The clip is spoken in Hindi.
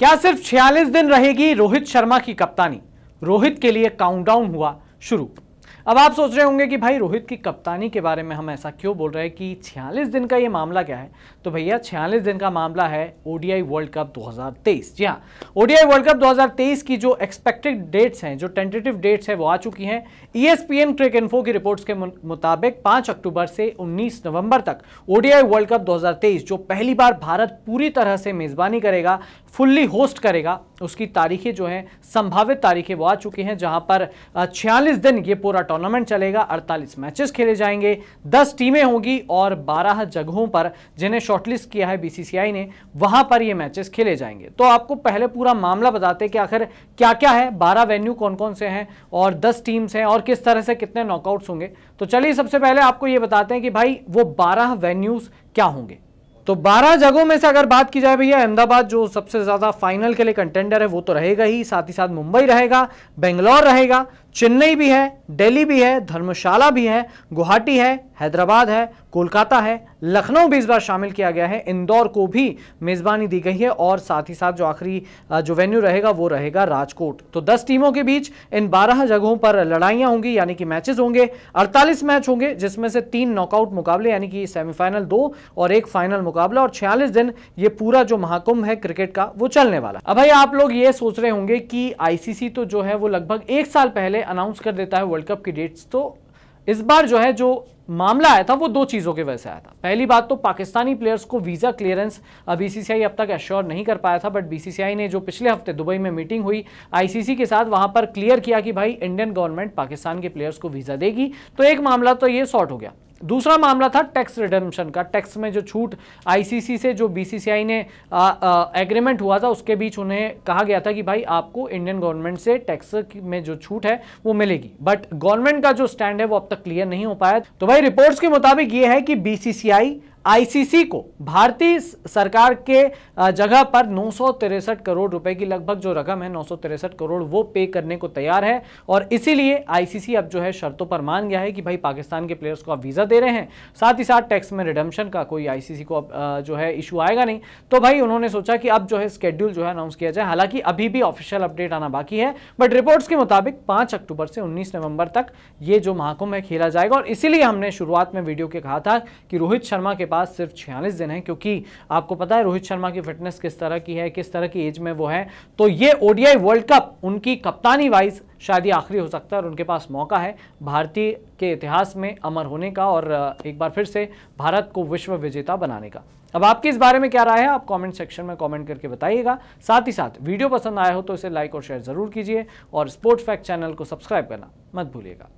क्या सिर्फ 46 दिन रहेगी रोहित शर्मा की कप्तानी रोहित के लिए काउंटडाउन हुआ शुरू अब आप सोच रहे होंगे कि भाई रोहित की कप्तानी के बारे में हम ऐसा क्यों बोल रहे हैं कि 46 दिन का ये मामला क्या है तो भैया 46 दिन का मामला है ओडीआई वर्ल्ड कप 2023 जी हाँ ओडीआई वर्ल्ड कप 2023 की जो एक्सपेक्टेड डेट्स हैं जो टेंटेटिव डेट्स हैं वो आ चुकी हैं ईएसपीएन ट्रेक इन्फो की रिपोर्ट्स के मुताबिक पाँच अक्टूबर से उन्नीस नवंबर तक ओडीआई वर्ल्ड कप दो जो पहली बार भारत पूरी तरह से मेजबानी करेगा फुल्ली होस्ट करेगा उसकी तारीखें जो हैं संभावित तारीखें वो आ चुकी हैं जहां पर छियालीस दिन ये पूरा टूर्नामेंट चलेगा अड़तालीस मैचेस खेले जाएंगे दस टीमें होंगी और बारह जगहों पर जिन्हें शॉर्टलिस्ट किया है बीसीसीआई ने वहां पर ये मैचेस खेले जाएंगे तो आपको पहले पूरा मामला बताते कि आखिर क्या क्या है बारह वेन्यू कौन कौन से हैं और दस टीम्स हैं और किस तरह से कितने नॉकआउट्स होंगे तो चलिए सबसे पहले आपको ये बताते हैं कि भाई वो बारह वेन्यूज क्या होंगे तो 12 जगहों में से अगर बात की जाए भैया अहमदाबाद जो सबसे ज़्यादा फाइनल के लिए कंटेंडर है वो तो रहेगा ही साथ ही साथ मुंबई रहेगा बेंगलोर रहेगा चेन्नई भी है दिल्ली भी है धर्मशाला भी है गुवाहाटी है हैदराबाद है कोलकाता है लखनऊ भी इस बार शामिल किया गया है इंदौर को भी मेज़बानी दी गई है और साथ ही साथ जो आखिरी जो वेन्यू रहेगा वो रहेगा राजकोट तो 10 टीमों के बीच इन 12 जगहों पर लड़ाइयां होंगी यानी कि मैचेस होंगे 48 मैच होंगे जिसमें से तीन नॉकआउट मुकाबले यानी कि सेमीफाइनल दो और एक फाइनल मुकाबला और छियालीस दिन ये पूरा जो महाकुंभ है क्रिकेट का वो चलने वाला अब भाई आप लोग ये सोच रहे होंगे कि आईसीसी तो जो है वो लगभग एक साल पहले अनाउंस कर देता है वर्ल्ड कप की डेट्स तो इस बार जो है जो मामला आया था वो दो चीज़ों की वजह से आया था पहली बात तो पाकिस्तानी प्लेयर्स को वीज़ा क्लियरेंस बीसीसीआई अब तक एश्योर नहीं कर पाया था बट बीसीसीआई ने जो पिछले हफ्ते दुबई में मीटिंग हुई आईसीसी के साथ वहां पर क्लियर किया कि भाई इंडियन गवर्नमेंट पाकिस्तान के प्लेयर्स को वीज़ा देगी तो एक मामला तो ये सॉर्ट हो गया दूसरा मामला था टैक्स रिडेम्पशन का टैक्स में जो छूट आईसीसी से जो बीसीसीआई ने एग्रीमेंट हुआ था उसके बीच उन्हें कहा गया था कि भाई आपको इंडियन गवर्नमेंट से टैक्स में जो छूट है वो मिलेगी बट गवर्नमेंट का जो स्टैंड है वो अब तक क्लियर नहीं हो पाया तो भाई रिपोर्ट्स के मुताबिक ये है कि बीसीसीआई आईसीसी को भारतीय सरकार के जगह पर नौ करोड़ रुपए की लगभग जो रकम है नौ करोड़ वो पे करने को तैयार है और इसीलिए आईसीसी अब जो है शर्तों पर मान गया है कि भाई पाकिस्तान के प्लेयर्स को आप वीज़ा दे रहे हैं साथ ही साथ टैक्स में रिडम्शन का कोई आईसीसी को अब जो है इशू आएगा नहीं तो भाई उन्होंने सोचा कि अब जो है स्केड्यूल जो है अनाउंस किया जाए हालांकि अभी भी ऑफिशियल अपडेट आना बाकी है बट रिपोर्ट्स के मुताबिक पांच अक्टूबर से उन्नीस नवंबर तक ये जो महाकुंभ है खेला जाएगा और इसीलिए हमने शुरुआत में वीडियो के कहा था कि रोहित शर्मा के पास सिर्फ छियालीस दिन है क्योंकि आपको पता है रोहित शर्मा की फिटनेस किस तरह की है किस तरह की एज में वो है तो ये ओडीआई वर्ल्ड कप उनकी कप्तानी वाइज शायद ही आखिरी हो सकता है और उनके पास मौका है भारतीय के इतिहास में अमर होने का और एक बार फिर से भारत को विश्व विजेता बनाने का अब आपकी इस बारे में क्या राय है आप कमेंट सेक्शन में कमेंट करके बताइएगा साथ ही साथ वीडियो पसंद आया हो तो इसे लाइक और शेयर ज़रूर कीजिए और स्पोर्ट्स फैक्ट चैनल को सब्सक्राइब करना मत भूलिएगा